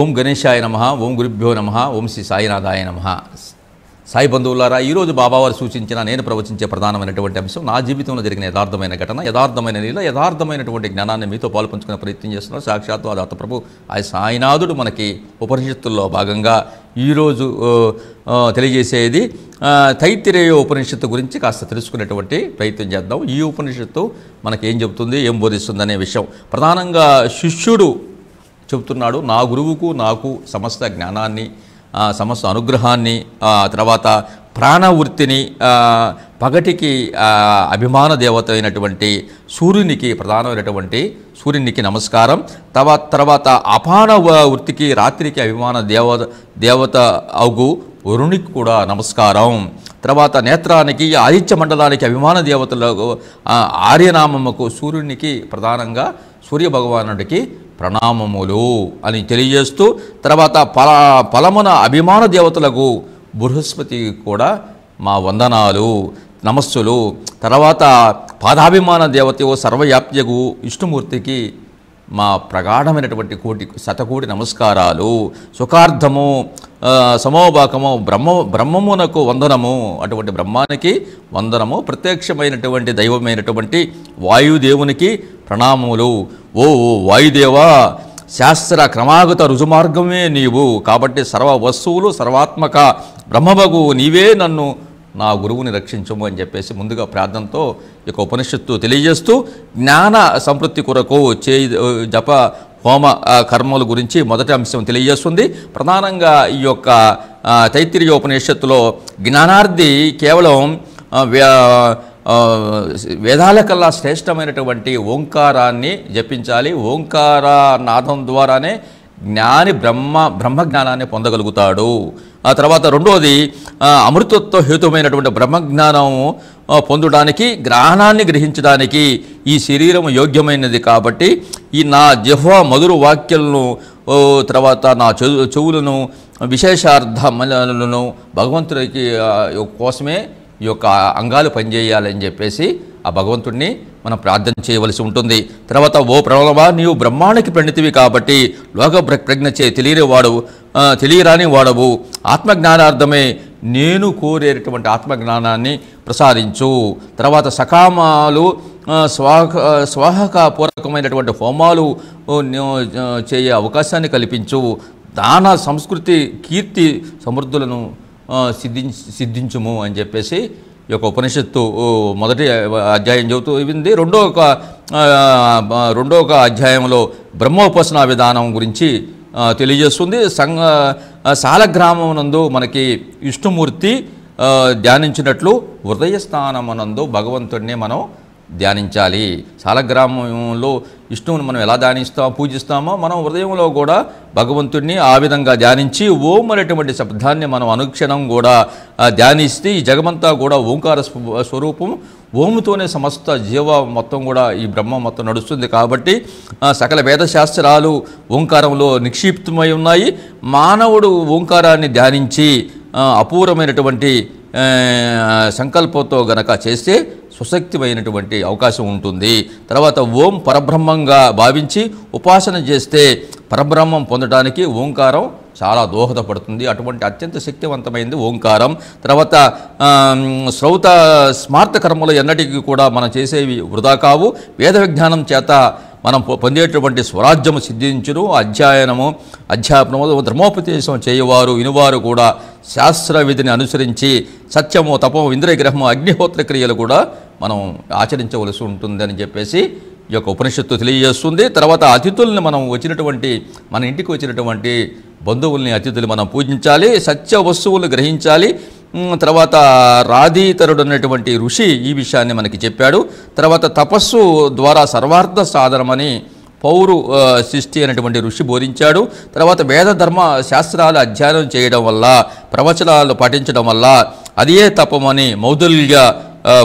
ఓం గణేశాయ నమ ఓం గురుభ్యో నమ ఓం శ్రీ సాయినాథాయ నమ సాయి బంధువులారా ఈరోజు బాబావారు సూచించిన నేను ప్రవచించే ప్రధానమైనటువంటి అంశం నా జీవితంలో జరిగిన యథార్థమైన ఘటన యథార్థమైన నీళ్ళ యథార్థమైనటువంటి జ్ఞానాన్ని మీతో పాల్పంచుకునే ప్రయత్నం చేస్తున్నారు సాక్షాత్తు ఆ దాతప్రభు ఆ సాయినాథుడు మనకి ఉపనిషత్తుల్లో భాగంగా ఈరోజు తెలియజేసేది తైత్తిరేయ ఉపనిషత్తు గురించి కాస్త తెలుసుకునేటువంటి ప్రయత్నం చేద్దాం ఈ ఉపనిషత్తు మనకి ఏం చెబుతుంది ఏం బోధిస్తుంది అనే విషయం ప్రధానంగా శిష్యుడు చెబుతున్నాడు నా గురువుకు నాకు సమస్త జ్ఞానాన్ని సమస్త అనుగ్రహాన్ని తర్వాత ప్రాణవృత్తిని పగటికి అభిమాన దేవత అయినటువంటి సూర్యునికి ప్రధానమైనటువంటి సూర్యునికి నమస్కారం తర్వాత తర్వాత అపాన వృత్తికి రాత్రికి అభిమాన దేవ దేవత అగు వరుణికి కూడా నమస్కారం తర్వాత నేత్రానికి ఆదిత్య మండలానికి అభిమాన దేవతలకు ఆర్యనామముకు సూర్యునికి ప్రధానంగా సూర్యభగవానుడికి ప్రణామములు అని తెలియజేస్తూ తర్వాత పల పలమున అభిమాన దేవతలకు బృహస్పతి కూడా మా వందనాలు నమస్సులు తర్వాత పాదాభిమాన దేవత సర్వవ్యాప్తియగు విష్ణుమూర్తికి మా ప్రగాఢమైనటువంటి కోటి శతకోటి నమస్కారాలు సుఖార్థము సమోభాకము బ్రహ్మ బ్రహ్మమునకు వందనము అటువంటి బ్రహ్మానికి వందనము ప్రత్యక్షమైనటువంటి దైవమైనటువంటి వాయుదేవునికి ప్రణామములు ఓ వాయుదేవా శాస్త్ర క్రమాగత రుజుమార్గమే నీవు కాబట్టి సర్వ వస్తువులు సర్వాత్మక బ్రహ్మభగు నీవే నన్ను నా గురువుని రక్షించము అని చెప్పేసి ముందుగా ప్రార్థనతో ఈ ఉపనిషత్తు తెలియజేస్తూ జ్ఞాన సంపృప్తి కొరకు చే జప హోమ కర్మల గురించి మొదటి అంశం తెలియజేస్తుంది ప్రధానంగా ఈ యొక్క తైత్తిరియోపనిషత్తులో జ్ఞానార్థి కేవలం వేదాలకల్లా శ్రేష్టమైనటువంటి ఓంకారాన్ని జపించాలి ఓంకార నాదం ద్వారానే జ్ఞాని బ్రహ్మ బ్రహ్మజ్ఞానాన్ని పొందగలుగుతాడు ఆ తర్వాత రెండవది అమృతత్వ హేతుమైనటువంటి బ్రహ్మజ్ఞానము పొందడానికి గ్రహణాన్ని గ్రహించడానికి ఈ శరీరం యోగ్యమైనది కాబట్టి ఈ నా జిహ్వ మధుర వాక్యలను తర్వాత నా చెవులను విశేషార్థ భగవంతుడికి కోసమే ఈ యొక్క అంగాలు పనిచేయాలని చెప్పేసి ఆ భగవంతుడిని మనం ప్రార్థన చేయవలసి ఉంటుంది తర్వాత ఓ ప్రణవా నీవు బ్రహ్మానికి ప్రణితివి కాబట్టి లోక ప్రజ్ఞ చే తెలియనివాడు తెలియరాని వాడవు ఆత్మజ్ఞానార్థమే నేను కోరేటటువంటి ఆత్మజ్ఞానాన్ని ప్రసాదించు తర్వాత సకామాలు స్వాహ స్వాహక పూర్వకమైనటువంటి హోమాలు చేయే అవకాశాన్ని కల్పించు దాన సంస్కృతి కీర్తి సమృద్ధులను సిద్ధి సిద్ధించుము అని చెప్పేసి ఈ యొక్క ఉపనిషత్తు మొదటి అధ్యాయం చెబుతూ ఇవింది రెండో ఒక రెండో ఒక అధ్యాయంలో బ్రహ్మోపాసన విధానం గురించి తెలియజేస్తుంది సంఘ శాలగ్రామనందు మనకి విష్ణుమూర్తి ధ్యానించినట్లు హృదయ స్థానమునందు భగవంతుడిని మనం ధ్యానించాలి సాలగ్రామంలో విష్ణువుని మనం ఎలా ధ్యానిస్తామో పూజిస్తామో మనం హృదయంలో కూడా భగవంతుడిని ఆ విధంగా ధ్యానించి ఓం అనేటువంటి శబ్దాన్ని మనం అనుక్షణం కూడా ధ్యానిస్తే ఈ జగమంతా కూడా ఓంకార స్వరూపం ఓముతోనే సమస్త జీవ మొత్తం కూడా ఈ బ్రహ్మ మొత్తం నడుస్తుంది కాబట్టి సకల వేదశాస్త్రాలు ఓంకారంలో నిక్షిప్తమై ఉన్నాయి మానవుడు ఓంకారాన్ని ధ్యానించి అపూర్వమైనటువంటి సంకల్పంతో గనక చేస్తే సుశక్తిమైనటువంటి అవకాశం ఉంటుంది తర్వాత ఓం పరబ్రహ్మంగా భావించి ఉపాసన చేస్తే పరబ్రహ్మం పొందడానికి ఓంకారం చాలా దోహదపడుతుంది అటువంటి అత్యంత శక్తివంతమైనది ఓంకారం తర్వాత శ్రౌత స్మార్త కర్మలు ఎన్నటికీ కూడా మనం చేసేవి వృధా కావు వేద విజ్ఞానం చేత మనం పొందేటటువంటి స్వరాజ్యము సిద్ధించును అధ్యయనము అధ్యాపనము ధర్మోపదేశం చేయవారు వినివారు కూడా శాస్త్ర విధిని అనుసరించి సత్యము తపము ఇంద్రగ్రహము అగ్నిహోత్ర క్రియలు కూడా మనం ఆచరించవలసి ఉంటుందని చెప్పేసి ఈ యొక్క ఉపనిషత్తు తెలియజేస్తుంది తర్వాత అతిథుల్ని మనం వచ్చినటువంటి మన ఇంటికి వచ్చినటువంటి బంధువుల్ని అతిథులు మనం పూజించాలి సత్య వస్తువులు గ్రహించాలి తర్వాత రాధీతరుడు అనేటువంటి ఋషి ఈ విషయాన్ని మనకి చెప్పాడు తర్వాత తపస్సు ద్వారా సర్వార్థ సాధనమని పౌరు సృష్టి అనేటువంటి ఋషి బోధించాడు తర్వాత వేద ధర్మ శాస్త్రాలు అధ్యయనం చేయడం వల్ల ప్రవచనాలు పఠించడం వల్ల అదే తపమని మౌదుల్య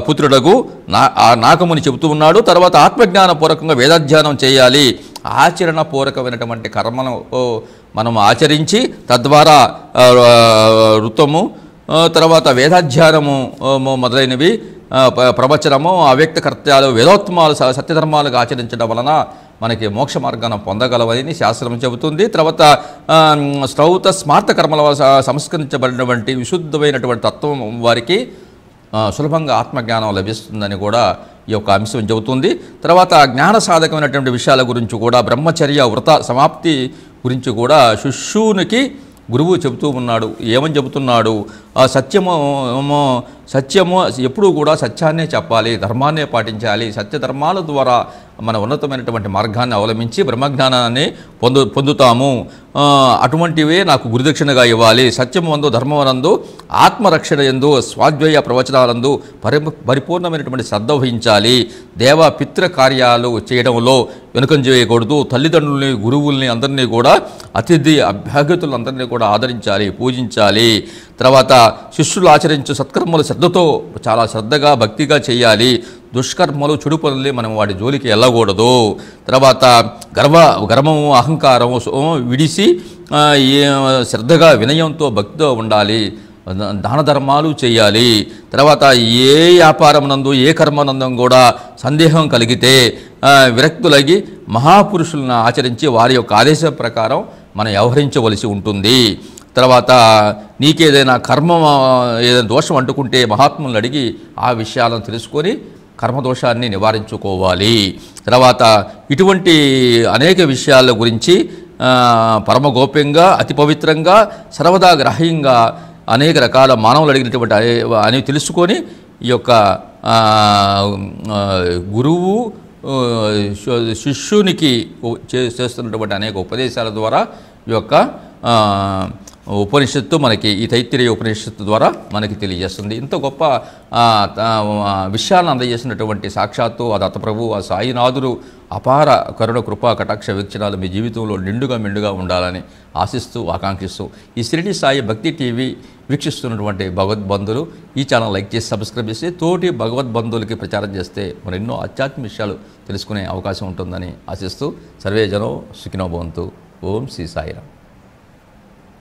పుత్రుడకు నా నాకముని చెబుతూ ఉన్నాడు తర్వాత ఆత్మజ్ఞానపూర్వకంగా వేదాధ్యానం చేయాలి ఆచరణపూర్వకమైనటువంటి కర్మను మనం ఆచరించి తద్వారా ఋతము తర్వాత వేదాధ్యయనము మొదలైనవి ప్రవచనము అవ్యక్త కర్త్యాలు వేదోత్మాలు సత్యధర్మాలుగా ఆచరించడం వలన మనకి మోక్ష మార్గాన్ని పొందగలవని శాస్త్రం చెబుతుంది తర్వాత శ్రౌత స్మార్త కర్మల సంస్కరించబడినటువంటి విశుద్ధమైనటువంటి తత్వం వారికి సులభంగా ఆత్మజ్ఞానం లభిస్తుందని కూడా ఈ యొక్క అంశం చెబుతుంది తర్వాత జ్ఞాన సాధకమైనటువంటి విషయాల గురించి కూడా బ్రహ్మచర్య వ్రత సమాప్తి గురించి కూడా శిష్యునికి గురువు చెబుతూ ఉన్నాడు ఏమని చెబుతున్నాడు సత్యము సత్యము ఎప్పుడూ కూడా సత్యాన్నే చెప్పాలి ధర్మాన్నే పాటించాలి సత్యధర్మాల ద్వారా మన ఉన్నతమైనటువంటి మార్గాన్ని అవలంబించి బ్రహ్మజ్ఞానాన్ని పొందు పొందుతాము అటువంటివే నాకు గురుదక్షిణగా ఇవ్వాలి సత్యమందు ధర్మవనందు ఆత్మరక్షణ ఎందు స్వాధ్వేయ ప్రవచనాలందు పరి పరిపూర్ణమైనటువంటి శ్రద్ధ వహించాలి దేవ పిత్ర కార్యాలు చేయడంలో వెనుకం చేయకూడదు తల్లిదండ్రుల్ని గురువుల్ని అందరినీ కూడా అతిథి అభ్యాగతులందరినీ కూడా ఆదరించాలి పూజించాలి తర్వాత శిష్యులు ఆచరించే సత్కర్మలు శ్రద్ధతో చాలా శ్రద్ధగా భక్తిగా చేయాలి దుష్కర్మలు చెడు పనులే మనం వాడి జోలికి వెళ్ళకూడదు తర్వాత గర్వ గర్వము అహంకారము విడిసి శ్రద్ధగా వినయంతో భక్తితో ఉండాలి దాన ధర్మాలు చేయాలి తర్వాత ఏ వ్యాపారం నందు ఏ కర్మనందం కూడా సందేహం కలిగితే విరక్తులగి మహాపురుషులను ఆచరించి వారి యొక్క ఆదేశం ప్రకారం మనం వ్యవహరించవలసి ఉంటుంది తర్వాత నీకేదైనా కర్మ ఏదైనా దోషం అంటుకుంటే మహాత్ములను అడిగి ఆ విషయాలను తెలుసుకొని కర్మదోషాన్ని నివారించుకోవాలి తర్వాత ఇటువంటి అనేక విషయాల గురించి పరమ గోప్యంగా అతి పవిత్రంగా సర్వదా గ్రాహ్యంగా అనేక రకాల మానవులు అడిగినటువంటి అనేవి తెలుసుకొని ఈ యొక్క గురువు శిష్యునికి చేస్తున్నటువంటి అనేక ఉపదేశాల ద్వారా ఈ యొక్క ఉపనిషత్తు మనకి ఈ తైత్తిరీయ ఉపనిషత్తు ద్వారా మనకి తెలియజేస్తుంది ఇంత గొప్ప విషయాలను అందజేసినటువంటి సాక్షాత్తు ఆ దత్తప్రభు ఆ సాయినాథుడు అపార కరుణ కృపా కటాక్ష వీక్షణాలు మీ జీవితంలో నిండుగా మెండుగా ఉండాలని ఆశిస్తూ ఆకాంక్షిస్తూ ఈ శిరిడి సాయి భక్తి టీవీ వీక్షిస్తున్నటువంటి భగవద్బంధులు ఈ ఛానల్ లైక్ చేసి సబ్స్క్రైబ్ చేసి తోటి భగవద్బంధువులకి ప్రచారం చేస్తే మరెన్నో ఆధ్యాత్మిక విషయాలు తెలుసుకునే అవకాశం ఉంటుందని ఆశిస్తూ సర్వేజనో సుఖినోభవంతు ఓం శ్రీ సాయిరామ్